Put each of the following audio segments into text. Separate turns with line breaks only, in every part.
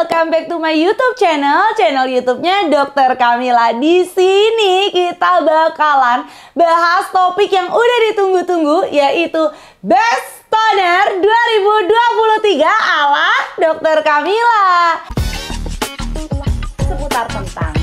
welcome back to my YouTube channel, channel YouTube-nya Dokter Kamila. Di sini kita bakalan bahas topik yang udah ditunggu-tunggu yaitu Best Toner 2023 ala Dokter Kamila. Seputar tentang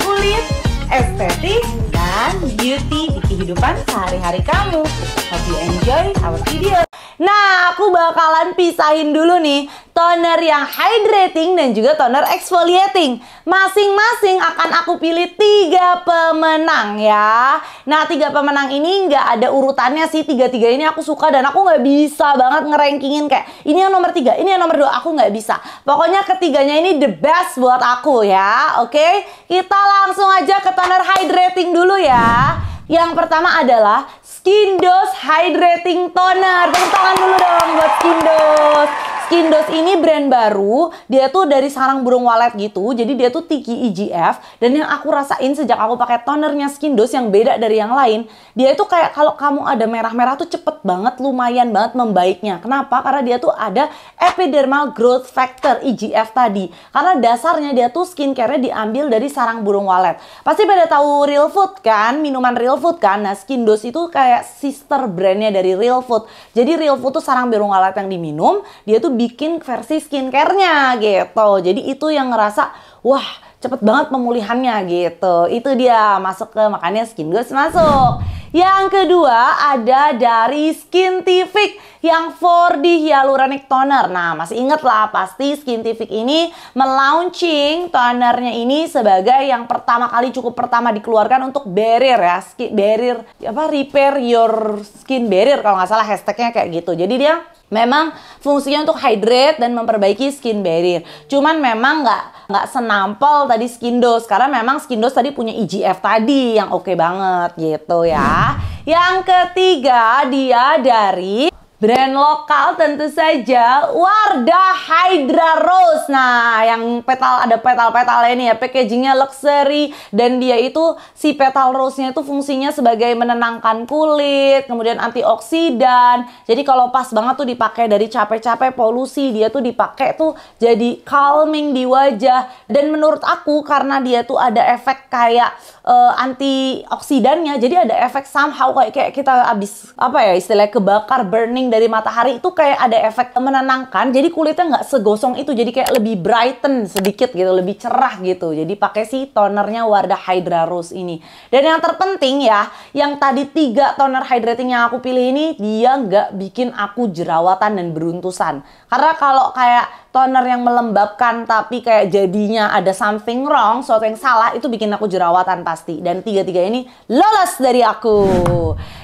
kulit, estetik, dan beauty di kehidupan sehari-hari kamu. Hope you enjoy our video. Nah, aku bakalan pisahin dulu nih toner yang hydrating dan juga toner exfoliating. Masing-masing akan aku pilih tiga pemenang ya. Nah, tiga pemenang ini nggak ada urutannya sih. Tiga-tiga ini aku suka dan aku nggak bisa banget ngerankingin kayak ini yang nomor tiga, ini yang nomor dua. Aku nggak bisa. Pokoknya ketiganya ini the best buat aku ya. Oke, kita langsung aja ke toner hydrating dulu ya. Yang pertama adalah Skindos Hydrating Toner. Tepuk tangan dulu dong buat Skindos. Skindos ini brand baru, dia tuh dari sarang burung walet gitu. Jadi dia tuh Tiki IGF e dan yang aku rasain sejak aku pakai tonernya Skindos yang beda dari yang lain, dia itu kayak kalau kamu ada merah-merah tuh cepet banget, lumayan banget membaiknya. Kenapa? Karena dia tuh ada epidermal growth factor IGF e tadi. Karena dasarnya dia tuh skincare-nya diambil dari sarang burung walet. Pasti pada tahu real food kan, minuman real food kan. Nah, Skindos itu kayak sister brandnya dari real food. Jadi real food tuh sarang burung walet yang diminum, dia tuh bikin versi skincare-nya gitu. Jadi itu yang ngerasa wah cepet banget pemulihannya gitu. Itu dia masuk ke makanya skin goes masuk. Yang kedua ada dari Skintific yang 4D Hyaluronic Toner. Nah, masih inget lah pasti Skintific ini melaunching tonernya ini sebagai yang pertama kali cukup pertama dikeluarkan untuk barrier ya, skin barrier apa repair your skin barrier kalau nggak salah hashtagnya kayak gitu. Jadi dia memang fungsinya untuk hydrate dan memperbaiki skin barrier. Cuman memang nggak nggak senampel tadi Skindos karena memang Skindos tadi punya IGF e tadi yang oke okay banget gitu ya. Yang ketiga dia dari Brand lokal tentu saja Wardah Hydra Rose. Nah, yang petal ada petal-petal ini ya, packagingnya luxury dan dia itu si petal rose-nya itu fungsinya sebagai menenangkan kulit, kemudian antioksidan. Jadi kalau pas banget tuh dipakai dari capek-capek polusi, dia tuh dipakai tuh jadi calming di wajah. Dan menurut aku karena dia tuh ada efek kayak uh, antioksidannya, jadi ada efek somehow kayak kayak kita abis apa ya istilahnya kebakar burning dari matahari itu kayak ada efek menenangkan jadi kulitnya nggak segosong itu jadi kayak lebih brighten sedikit gitu lebih cerah gitu jadi pakai si tonernya Wardah Hydra Rose ini dan yang terpenting ya yang tadi tiga toner hydrating yang aku pilih ini dia nggak bikin aku jerawatan dan beruntusan karena kalau kayak toner yang melembabkan tapi kayak jadinya ada something wrong sesuatu yang salah itu bikin aku jerawatan pasti dan tiga-tiga ini lolos dari aku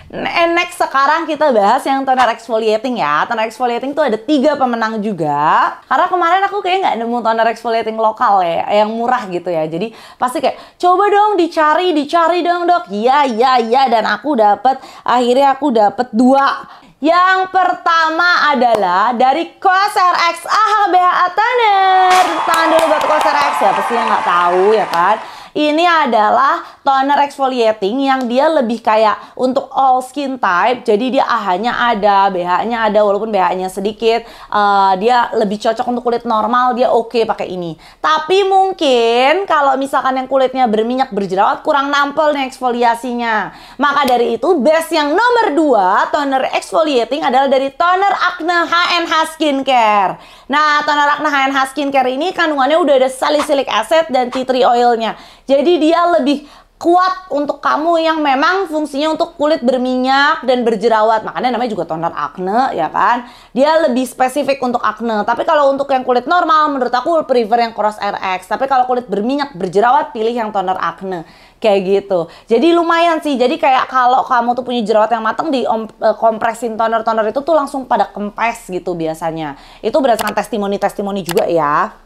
Eh, next sekarang kita bahas yang toner exfoliating ya. Toner exfoliating tuh ada tiga pemenang juga. Karena kemarin aku kayak nggak nemu toner exfoliating lokal ya, yang murah gitu ya. Jadi pasti kayak coba dong dicari, dicari dong dok. Iya, iya, iya. Dan aku dapet. akhirnya aku dapet dua. Yang pertama adalah dari COSRX AHBHA Toner. Tangan dulu buat COSRX, ya, pasti yang nggak tahu ya kan? Ini adalah toner exfoliating yang dia lebih kayak untuk all skin type. Jadi dia A-nya ada, BH-nya ada walaupun BH-nya sedikit. Uh, dia lebih cocok untuk kulit normal, dia oke okay pakai ini. Tapi mungkin kalau misalkan yang kulitnya berminyak berjerawat kurang nampel nih eksfoliasinya. Maka dari itu base yang nomor 2 toner exfoliating adalah dari toner Acne HNH Skincare. Nah, toner Acne HNH Skincare ini kandungannya udah ada salicylic acid dan tea tree oilnya jadi dia lebih kuat untuk kamu yang memang fungsinya untuk kulit berminyak dan berjerawat. Makanya namanya juga toner acne ya kan. Dia lebih spesifik untuk acne. Tapi kalau untuk yang kulit normal menurut aku prefer yang Cross RX. Tapi kalau kulit berminyak berjerawat pilih yang toner acne. Kayak gitu. Jadi lumayan sih. Jadi kayak kalau kamu tuh punya jerawat yang matang di eh, kompresin toner-toner itu tuh langsung pada kempes gitu biasanya. Itu berdasarkan testimoni-testimoni juga ya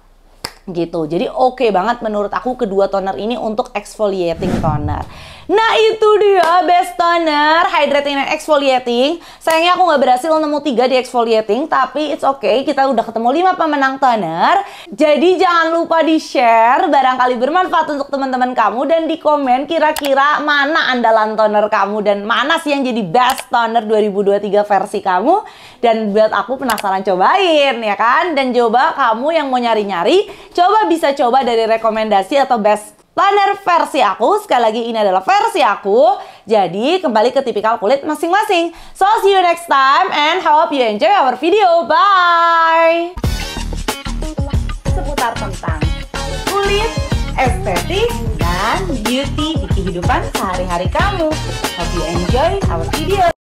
gitu. Jadi oke okay banget menurut aku kedua toner ini untuk exfoliating toner. Nah itu dia best toner hydrating and exfoliating. Sayangnya aku nggak berhasil nemu tiga di exfoliating, tapi it's okay kita udah ketemu 5 pemenang toner. Jadi jangan lupa di share, barangkali bermanfaat untuk teman-teman kamu dan di komen kira-kira mana andalan toner kamu dan mana sih yang jadi best toner 2023 versi kamu. Dan buat aku penasaran cobain ya kan. Dan coba kamu yang mau nyari-nyari coba bisa coba dari rekomendasi atau best planner versi aku. Sekali lagi ini adalah versi aku. Jadi kembali ke tipikal kulit masing-masing. So see you next time and hope you enjoy our video. Bye. Seputar tentang kulit, estetik, dan beauty di kehidupan sehari-hari kamu. Hope you enjoy our video.